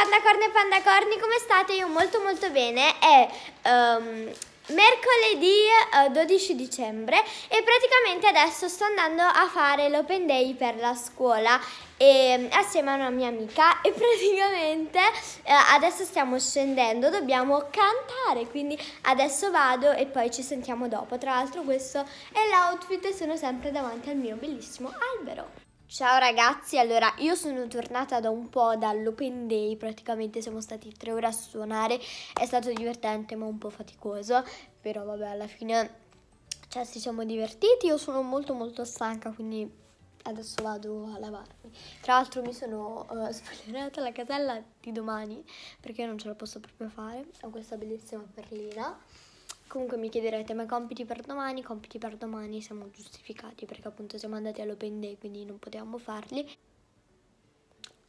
pandacorni e pandacorni, come state? Io molto molto bene, è um, mercoledì uh, eh, 12 dicembre e praticamente adesso sto andando a fare l'open day per la scuola e, ehm, assieme a una mia amica e praticamente eh, adesso stiamo scendendo, dobbiamo cantare, quindi adesso vado e poi ci sentiamo dopo. Tra l'altro questo è l'outfit e sono sempre davanti al mio bellissimo albero. Ciao ragazzi, allora io sono tornata da un po' dall'open day, praticamente siamo stati tre ore a suonare, è stato divertente ma un po' faticoso, però vabbè alla fine cioè, ci siamo divertiti, io sono molto molto stanca quindi adesso vado a lavarmi. Tra l'altro mi sono uh, spoilerata la casella di domani perché non ce la posso proprio fare, ho questa bellissima perlina. Comunque mi chiederete ma i compiti per domani? I Compiti per domani siamo giustificati perché appunto siamo andati all'open day quindi non potevamo farli.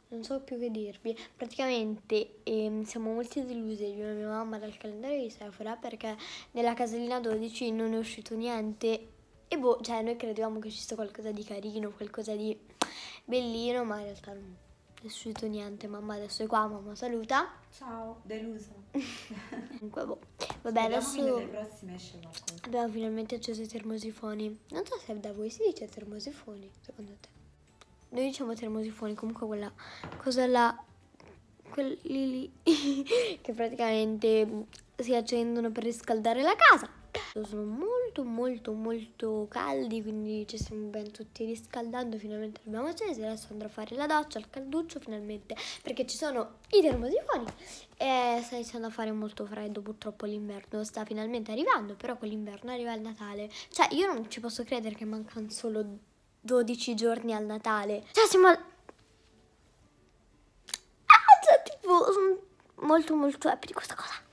Non so più che dirvi, praticamente ehm, siamo molto deluse di e mia mamma dal calendario di Sephora perché nella casellina 12 non è uscito niente e boh, cioè noi credevamo che ci fosse qualcosa di carino, qualcosa di bellino, ma in realtà non è uscito niente. Mamma adesso è qua, mamma saluta. Ciao, delusa. Comunque boh. Vabbè, Speriamo adesso abbiamo finalmente acceso i termosifoni. Non so se da voi si dice termosifoni, secondo te. Noi diciamo termosifoni, comunque quella cosa là, quelli lì, che praticamente si accendono per riscaldare la casa. Sono molto molto molto caldi, quindi ci stiamo ben tutti riscaldando, finalmente abbiamo acceso, adesso andrò a fare la doccia, il calduccio finalmente, perché ci sono i termosifoni e sta iniziando a fare molto freddo purtroppo l'inverno, sta finalmente arrivando, però con l'inverno arriva il Natale, cioè io non ci posso credere che mancano solo 12 giorni al Natale, cioè siamo... Ah, cioè, tipo, sono molto molto happy di questa cosa.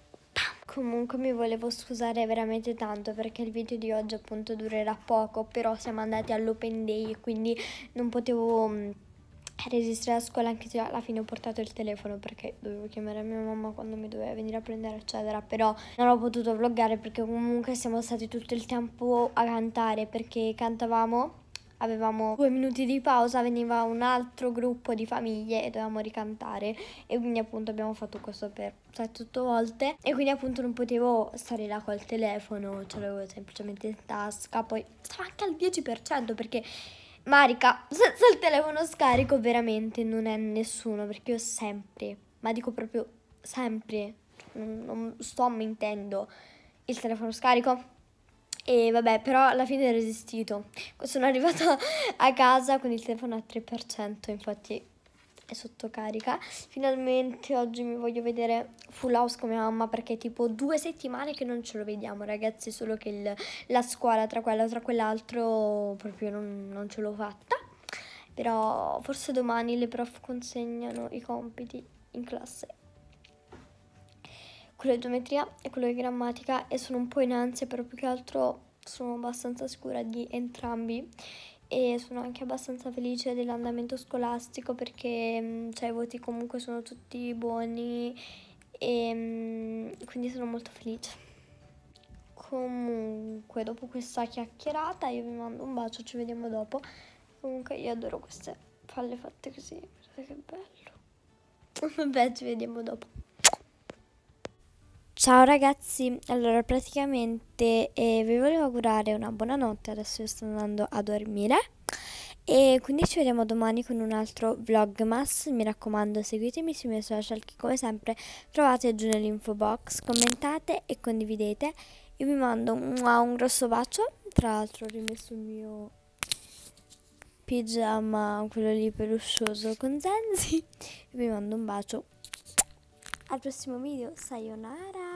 Comunque mi volevo scusare veramente tanto perché il video di oggi appunto durerà poco, però siamo andati all'open day e quindi non potevo mm, resistere a scuola anche se alla fine ho portato il telefono perché dovevo chiamare mia mamma quando mi doveva venire a prendere eccetera però non ho potuto vloggare perché comunque siamo stati tutto il tempo a cantare perché cantavamo avevamo due minuti di pausa, veniva un altro gruppo di famiglie e dovevamo ricantare e quindi appunto abbiamo fatto questo per 7-8 cioè, volte e quindi appunto non potevo stare là col telefono, ce cioè, l'avevo semplicemente in tasca, poi stavo anche al 10% perché Marica, senza il telefono scarico veramente non è nessuno perché io sempre, ma dico proprio sempre, non, non sto mentendo, il telefono scarico e vabbè, però alla fine ho resistito. Sono arrivata a casa con il telefono al 3%, infatti è sotto carica. Finalmente oggi mi voglio vedere Full House con mia mamma perché è tipo due settimane che non ce lo vediamo ragazzi, solo che il, la scuola tra quello e tra quell'altro proprio non, non ce l'ho fatta. Però forse domani le prof consegnano i compiti in classe quello di geometria e quello di grammatica e sono un po' in ansia, però più che altro sono abbastanza sicura di entrambi e sono anche abbastanza felice dell'andamento scolastico perché mm, cioè, i voti comunque sono tutti buoni e mm, quindi sono molto felice. Comunque, dopo questa chiacchierata, io vi mando un bacio, ci vediamo dopo. Comunque, io adoro queste palle fatte così, guardate che bello. Vabbè, ci vediamo dopo. Ciao ragazzi, allora praticamente eh, vi volevo augurare una buona notte, adesso io sto andando a dormire e quindi ci vediamo domani con un altro vlogmas, mi raccomando seguitemi sui miei social che come sempre trovate giù nell'info box, commentate e condividete, io vi mando un, un grosso bacio, tra l'altro ho rimesso il mio pigiama, quello lì peluscioso con Zenzi, vi mando un bacio al prossimo video, sayonara!